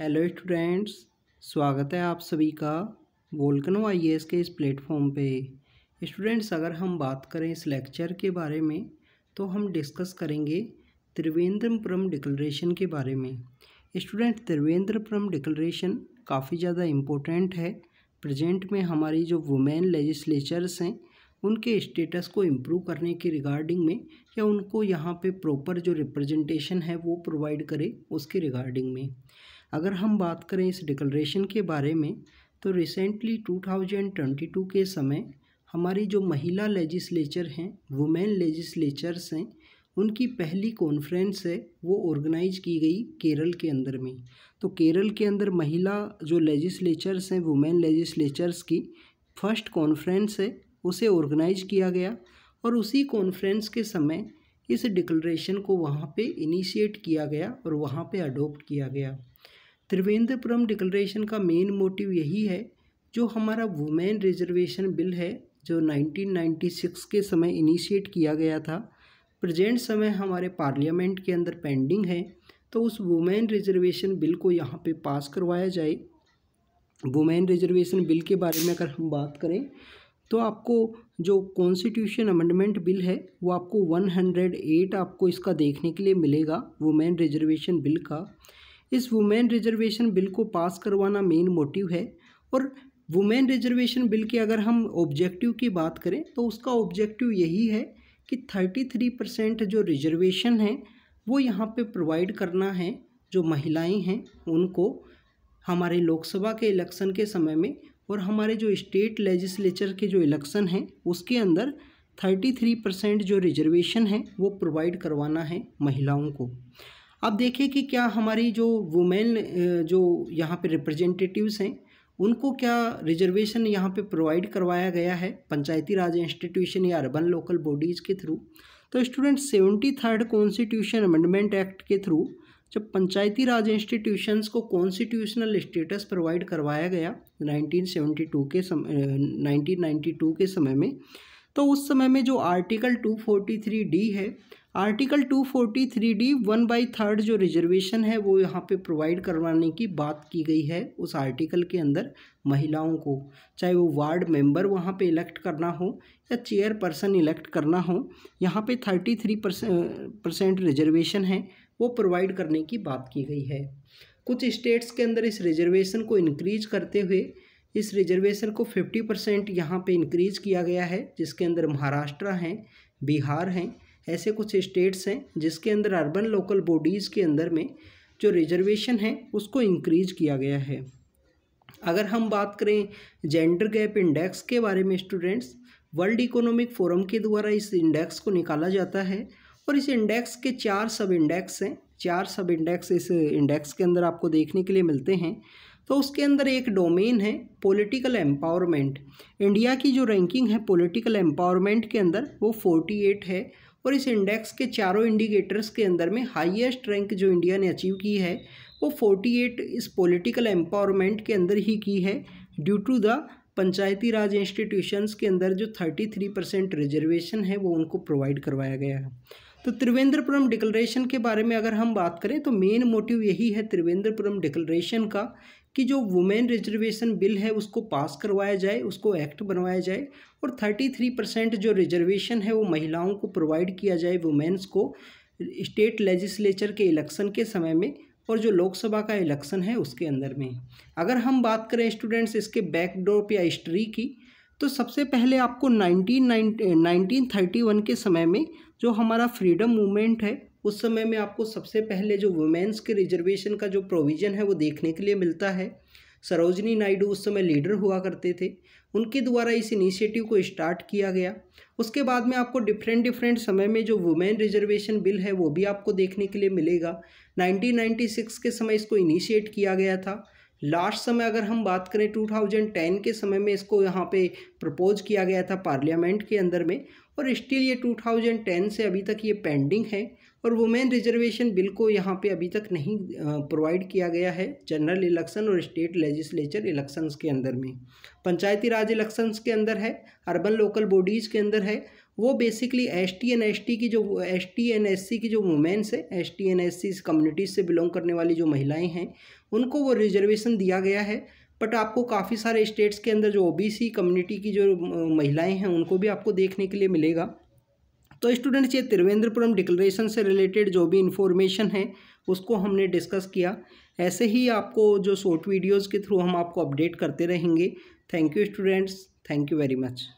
hello students स्वागत है आप सभी का वोल्कनो आई के इस प्लेटफॉर्म पे स्टूडेंट्स अगर हम बात करें इस लेक्चर के बारे में तो हम डिस्कस करेंगे त्रिवेंद्रपुरम डिक्लरेशन के बारे में स्टूडेंट त्रिवेंद्रपुरम डिक्लरेशन काफ़ी ज़्यादा इम्पोर्टेंट है प्रेजेंट में हमारी जो वुमेन लेजिस्लेचर्स हैं उनके स्टेटस को इम्प्रूव करने के रिगार्डिंग में या उनको यहाँ पे प्रॉपर जो रिप्रेजेंटेशन है वो प्रोवाइड करे उसके रिगार्डिंग में अगर हम बात करें इस डिक्लेरेशन के बारे में तो रिसेंटली 2022 के समय हमारी जो महिला लेजिस्लेचर हैं वुमेन लेजिस्लेचर्स हैं उनकी पहली कॉन्फ्रेंस है वो ऑर्गेनाइज की गई केरल के अंदर में तो केरल के अंदर महिला जो लेजिस्लेचर्स हैं वुमेन लेजिस्लेचर्स की फर्स्ट कॉन्फ्रेंस है उसे ऑर्गेनाइज किया गया और उसी कॉन्फ्रेंस के समय इस डिक्लेरेशन को वहाँ पे इनिशिएट किया गया और वहाँ पे अडोप्ट किया गया त्रिवेंद्रपुरम डिक्लेरेशन का मेन मोटिव यही है जो हमारा वुमेन रिजर्वेशन बिल है जो 1996 के समय इनिशिएट किया गया था प्रेजेंट समय हमारे पार्लियामेंट के अंदर पेंडिंग है तो उस वुमेन रिजर्वेशन बिल को यहाँ पे पास करवाया जाए वुमेन रिजर्वेशन बिल के बारे में अगर हम बात करें तो आपको जो कॉन्स्टिट्यूशन अमेंडमेंट बिल है वो आपको 108 आपको इसका देखने के लिए मिलेगा वुमेन रिजर्वेशन बिल का इस वुमेन रिजर्वेशन बिल को पास करवाना मेन मोटिव है और वुमेन रिजर्वेशन बिल के अगर हम ऑब्जेक्टिव की बात करें तो उसका ऑब्जेक्टिव यही है कि थर्टी थ्री परसेंट जो रिजर्वेशन है वो यहाँ पे प्रोवाइड करना है जो महिलाएं हैं उनको हमारे लोकसभा के इलेक्शन के समय में और हमारे जो स्टेट लेजिस्लेचर के जो इलेक्शन हैं उसके अंदर थर्टी थ्री परसेंट जो रिजर्वेशन है वो प्रोवाइड करवाना है महिलाओं को अब देखिए कि क्या हमारी जो वुमेन जो यहाँ पे रिप्रेजेंटेटिव्स हैं उनको क्या रिजर्वेशन यहाँ पे प्रोवाइड करवाया गया है पंचायती राज इंस्टीट्यूशन या अर्बन लोकल बॉडीज़ के थ्रू तो student seventy third constitution amendment act के थ्रू जब पंचायती राज इंस्टीट्यूशंस को कॉन्स्टिट्यूशनल स्टेटस प्रोवाइड करवाया गया 1972 के समय 1992 के समय में तो उस समय में जो आर्टिकल 243 डी है article 243 D one by third जो रिजर्वेशन है वो यहाँ पे प्रोवाइड करवाने की बात की गई है उस आर्टिकल के अंदर महिलाओं को चाहे वो वार्ड मेंबर वहाँ पे इलेक्ट करना हो या चेयर पर्सन इलेक्ट करना हो यहाँ पे 33 परसेंट रिजर्वेशन है वो प्रोवाइड करने की बात की गई है कुछ स्टेट्स के अंदर इस रिजर्वेशन को इनक्रीज करते हुए इस रिजर्वेशन को फिफ्टी परसेंट यहाँ पर इंक्रीज़ किया गया है जिसके अंदर महाराष्ट्र हैं बिहार हैं ऐसे कुछ स्टेट्स हैं जिसके अंदर अर्बन लोकल बॉडीज़ के अंदर में जो रिजर्वेशन है उसको इंक्रीज किया गया है अगर हम बात करें जेंडर गैप इंडेक्स के बारे में स्टूडेंट्स वर्ल्ड इकोनॉमिक फोरम के द्वारा इस इंडेक्स को निकाला जाता है और इस इंडेक्स के चार सब इंडेक्स हैं चार सब इंडेक्स इस इंडेक्स के अंदर आपको देखने के लिए मिलते हैं तो उसके अंदर एक डोमेन है पॉलिटिकल एम्पावरमेंट इंडिया की जो रैंकिंग है पॉलिटिकल एम्पावरमेंट के अंदर वो 48 है और इस इंडेक्स के चारों इंडिकेटर्स के अंदर में हाईएस्ट रैंक जो इंडिया ने अचीव की है वो फोर्टी एट इस पॉलिटिकल एम्पावरमेंट के अंदर ही की है due to the panchayati raj institutions के अंदर जो थर्टी थ्री परसेंट रिजर्वेशन है वो उनको प्रोवाइड करवाया गया है तो त्रिवेंद्रपुरम डिक्लरेशन के बारे में अगर हम बात करें तो मेन मोटिव यही है त्रिवेंद्रपुरम डिक्लरेशन का कि जो वुमेन रिजर्वेशन बिल है उसको पास करवाया जाए उसको एक्ट बनवाया जाए और थर्टी थ्री परसेंट जो रिजर्वेशन है वो महिलाओं को प्रोवाइड किया जाए वुमेन्स को स्टेट लेजिस्लेचर के इलेक्शन के समय में और जो लोकसभा का इलेक्शन है उसके अंदर में अगर हम बात करें स्टूडेंट्स इसके बैकडोप या हिस्ट्री की तो सबसे पहले आपको नाइनटीन नाइनटीन थर्टी वन के समय में जो हमारा फ्रीडम मूवमेंट है उस समय में आपको सबसे पहले जो वुमेंस के रिजर्वेशन का जो प्रोविज़न है वो देखने के लिए मिलता है सरोजनी नायडू उस समय लीडर हुआ करते थे उनके द्वारा इस इनिशिएटिव को स्टार्ट किया गया उसके बाद में आपको डिफरेंट डिफरेंट समय में जो वुमेन रिजर्वेशन बिल है वो भी आपको देखने के लिए मिलेगा 1996 के समय इसको इनिशिएट किया गया था लास्ट समय अगर हम बात करें 2010 के समय में इसको यहाँ पे प्रपोज किया गया था पार्लियामेंट के अंदर में और स्टिल ये 2010 से अभी तक ये पेंडिंग है और वुमेन रिजर्वेशन बिल को यहाँ पे अभी तक नहीं प्रोवाइड किया गया है जनरल इलेक्शन और स्टेट लेजिस्लेचर इलेक्शंस के अंदर में पंचायती राज इलेक्शंस के अंदर है अर्बन लोकल बॉडीज़ के अंदर है वो basically S T and S T की जो S T and S C की जो वुमेन्स है S T and S C communities से बिलोंग करने वाली जो महिलाएँ हैं उनको वो रिजर्वेशन दिया गया है बट आपको काफ़ी सारे स्टेट्स के अंदर जो ओ बी सी कम्युनिटी की जो महिलाएँ हैं उनको भी आपको देखने के लिए मिलेगा तो स्टूडेंट्स ये त्रिवेंद्रपुरम डिक्लेरेशन से रिलेटेड जो भी इन्फॉर्मेशन है उसको हमने डिस्कस किया ऐसे ही आपको जो शॉर्ट वीडियोज़ के थ्रू हम आपको अपडेट करते रहेंगे thank you students thank you very much